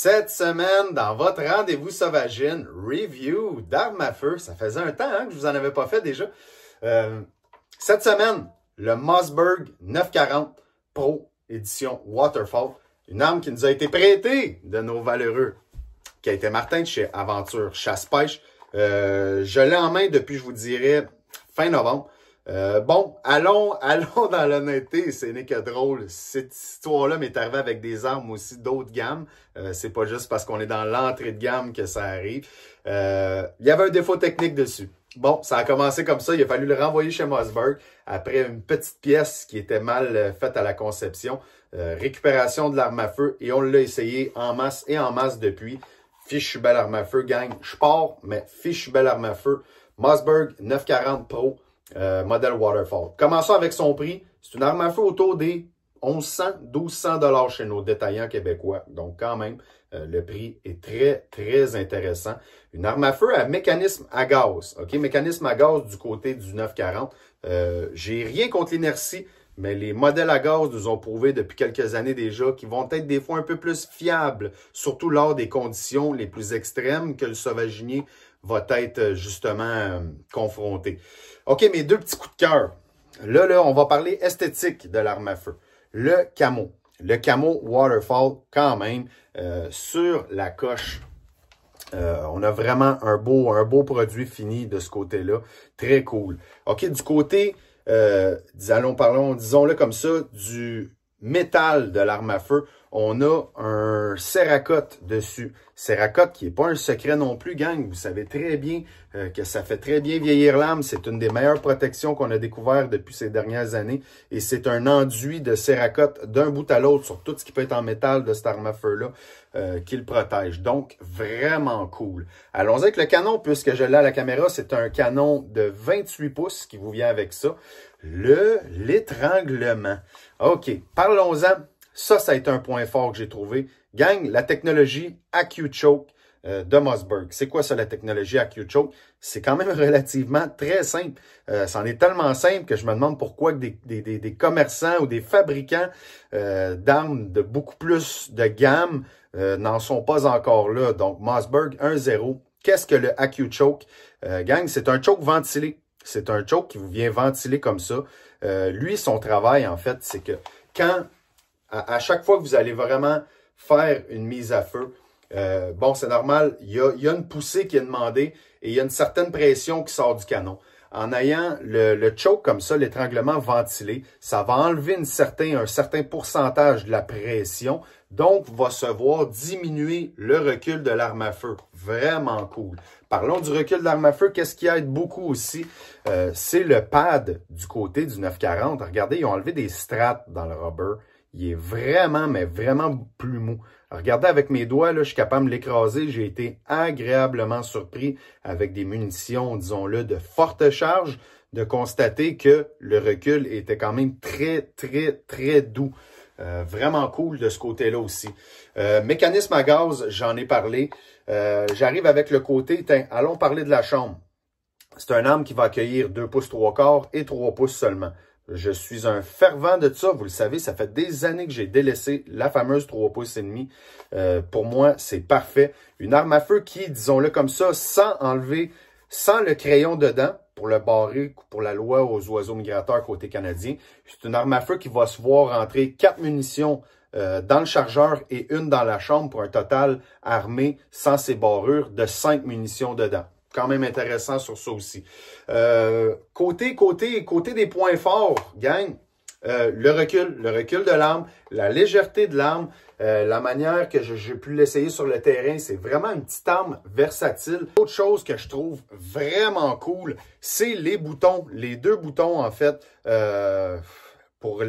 Cette semaine, dans votre rendez-vous sauvagine, review d'armes à feu. Ça faisait un temps hein, que je vous en avais pas fait déjà. Euh, cette semaine, le Mossberg 940 Pro édition Waterfall. Une arme qui nous a été prêtée de nos valeureux, qui a été Martin de chez Aventure Chasse-Pêche. Euh, je l'ai en main depuis, je vous dirais, fin novembre. Euh, bon, allons, allons dans l'honnêteté, ce n'est que drôle. Cette histoire-là m'est arrivée avec des armes aussi d'autres gammes. Euh, c'est pas juste parce qu'on est dans l'entrée de gamme que ça arrive. Euh, il y avait un défaut technique dessus. Bon, ça a commencé comme ça. Il a fallu le renvoyer chez Mossberg après une petite pièce qui était mal faite à la conception. récupération de l'arme à feu et on l'a essayé en masse et en masse depuis. fiche belle arme à feu, gang. Je pars, mais fiche belle arme à feu. Mossberg 940 Pro euh, modèle Waterfall. Commençons avec son prix. C'est une arme à feu autour des 1100, 1200 dollars chez nos détaillants québécois. Donc, quand même, euh, le prix est très, très intéressant. Une arme à feu à mécanisme à gaz. OK, mécanisme à gaz du côté du 940. Euh, J'ai rien contre l'inertie, mais les modèles à gaz nous ont prouvé depuis quelques années déjà qu'ils vont être des fois un peu plus fiables, surtout lors des conditions les plus extrêmes que le sauvaginier va être euh, justement euh, confronté. OK, mes deux petits coups de cœur. Là, là, on va parler esthétique de l'arme à feu. Le camo. Le camo Waterfall, quand même, euh, sur la coche. Euh, on a vraiment un beau, un beau produit fini de ce côté-là. Très cool. OK, du côté, euh, allons, parlons, disons-le comme ça, du métal de l'arme à feu on a un serracote dessus. Serracote qui n'est pas un secret non plus, gang. Vous savez très bien euh, que ça fait très bien vieillir l'âme. C'est une des meilleures protections qu'on a découvertes depuis ces dernières années. Et c'est un enduit de serracote d'un bout à l'autre sur tout ce qui peut être en métal de cet arme à feu-là euh, qui le protège. Donc, vraiment cool. Allons-y avec le canon, puisque je l'ai à la caméra. C'est un canon de 28 pouces qui vous vient avec ça. Le L'étranglement. OK, parlons-en ça, ça a été un point fort que j'ai trouvé. Gang, la technologie AccuChoke euh, de Mossberg. C'est quoi ça, la technologie Accu-Choke? C'est quand même relativement très simple. Euh, C'en est tellement simple que je me demande pourquoi des, des, des, des commerçants ou des fabricants euh, d'armes de beaucoup plus de gamme euh, n'en sont pas encore là. Donc, Mossberg 1-0. Qu'est-ce que le AccuChoke? Euh, gang, c'est un choke ventilé. C'est un choke qui vous vient ventiler comme ça. lui, son travail, en fait, c'est que quand à, chaque fois que vous allez vraiment faire une mise à feu, euh, bon, c'est normal, il y, a, une poussée qui est demandée et il y a une certaine pression qui sort du canon. En ayant le, le choke comme ça, l'étranglement ventilé, ça va enlever un certain pourcentage de la pression, donc va se voir diminuer le recul de l'arme à feu. Vraiment cool. Parlons du recul de l'arme à feu. Qu'est-ce qui aide beaucoup aussi? Euh, c'est le pad du côté du 940. Regardez, ils ont enlevé des strates dans le rubber il est vraiment, mais vraiment plus mou. Regardez avec mes doigts, là, je suis capable de l'écraser. J'ai été agréablement surpris avec des munitions, disons-le, de forte charge, de constater que le recul était quand même très, très, très doux. Euh, vraiment cool de ce côté-là aussi. Euh, mécanisme à gaz, j'en ai parlé. Euh, j'arrive avec le côté, allons parler de la chambre. C'est un arme qui va accueillir 2 pouces 3 quarts et 3 pouces seulement. Je suis un fervent de ça, vous le savez, ça fait des années que j'ai délaissé la fameuse 3 pouces et demi. Euh, pour moi, c'est parfait. Une arme à feu qui, disons-le comme ça, sans enlever, sans le crayon dedans, pour le barrer, pour la loi aux oiseaux migrateurs côté canadien. C'est une arme à feu qui va se voir entrer quatre munitions euh, dans le chargeur et une dans la chambre pour un total armé sans ses barrures de cinq munitions dedans quand même intéressant sur ça aussi. Euh, côté, côté, côté des points forts, gang, euh, le recul, le recul de l'arme, la légèreté de l'arme, euh, la manière que j'ai pu l'essayer sur le terrain, c'est vraiment une petite arme versatile. Autre chose que je trouve vraiment cool, c'est les boutons, les deux boutons en fait, pour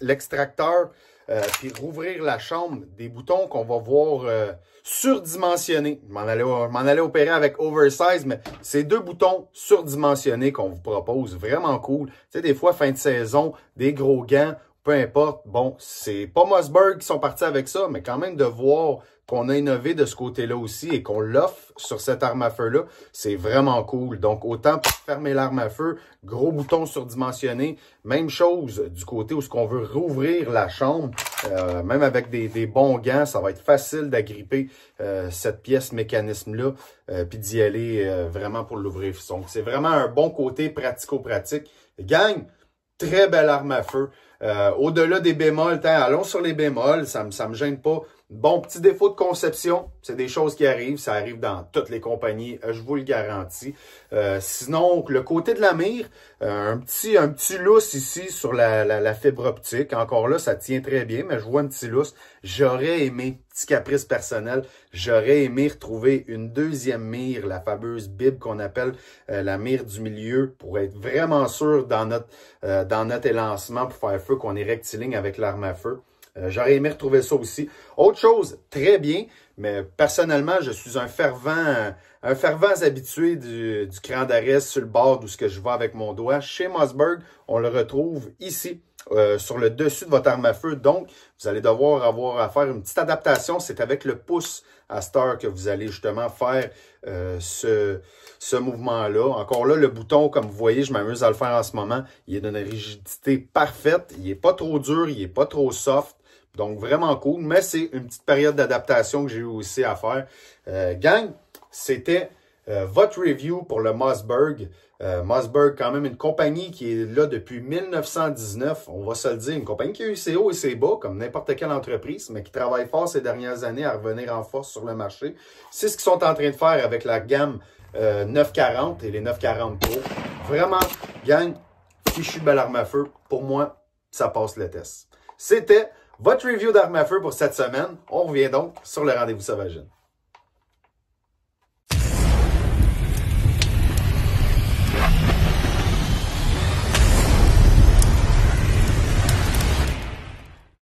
l'extracteur. Euh, puis rouvrir la chambre, des boutons qu'on va voir euh, surdimensionnés. Je m'en allais, allais, opérer avec Oversize, mais c'est deux boutons surdimensionnés qu'on vous propose. Vraiment cool. Tu sais, des fois, fin de saison, des gros gants peu importe. Bon, c'est pas Mossberg qui sont partis avec ça, mais quand même de voir qu'on a innové de ce côté-là aussi et qu'on l'offre sur cette arme à feu-là, c'est vraiment cool. Donc, autant pour fermer l'arme à feu, gros bouton surdimensionné. Même chose du côté où ce qu'on veut rouvrir la chambre. Euh, même avec des, bons gants, ça va être facile d'agripper euh, cette pièce mécanisme-là, euh, puis d'y aller vraiment pour l'ouvrir. Donc, c'est vraiment un bon côté pratico-pratique. Gang, très belle arme à feu. Euh, au-delà des bémols, allons sur les bémols, ça me, ça me gêne pas Bon, petit défaut de conception, c'est des choses qui arrivent, ça arrive dans toutes les compagnies, je vous le garantis. Euh, sinon, le côté de la mire, euh, un petit un petit lousse ici sur la, la, fibre optique. Encore là, ça tient très bien, mais je vois un petit lousse. J'aurais aimé, petit caprice personnel, j'aurais aimé retrouver une deuxième mire, la fameuse bib qu'on appelle euh, la mire du milieu, pour être vraiment sûr dans notre, dans notre élancement, pour faire feu qu'on est rectiligne avec l'arme à feu. Euh, j'aurais aimé retrouver ça aussi. Autre chose, très bien, mais personnellement, je suis un fervent, un fervent habitué du, du cran d'arrêt sur le bord ou ce que je vois avec mon doigt. Chez Mossberg, on le retrouve ici. Euh, sur le dessus de votre arme à feu. Donc, vous allez devoir avoir à faire une petite adaptation. C'est avec le pouce à star que vous allez justement faire euh, ce, ce mouvement-là. Encore là, le bouton, comme vous voyez, je m'amuse à le faire en ce moment. Il est d'une rigidité parfaite. Il n'est pas trop dur, il n'est pas trop soft. Donc, vraiment cool. Mais c'est une petite période d'adaptation que j'ai eu aussi à faire. Euh, gang, c'était euh, votre review pour le Mossberg. Euh, Mossberg, quand même, une compagnie qui est là depuis 1919. On va se le dire, une compagnie qui a eu ses hauts et ses bas, comme n'importe quelle entreprise, mais qui travaille fort ces dernières années à revenir en force sur le marché. C'est ce qu'ils sont en train de faire avec la gamme 940 et les 940 Pro. Vraiment, gang, fichu belle arme à feu. Pour moi, ça passe le test. C'était votre review d'armes à feu pour cette semaine. On revient donc sur le rendez-vous sauvagine.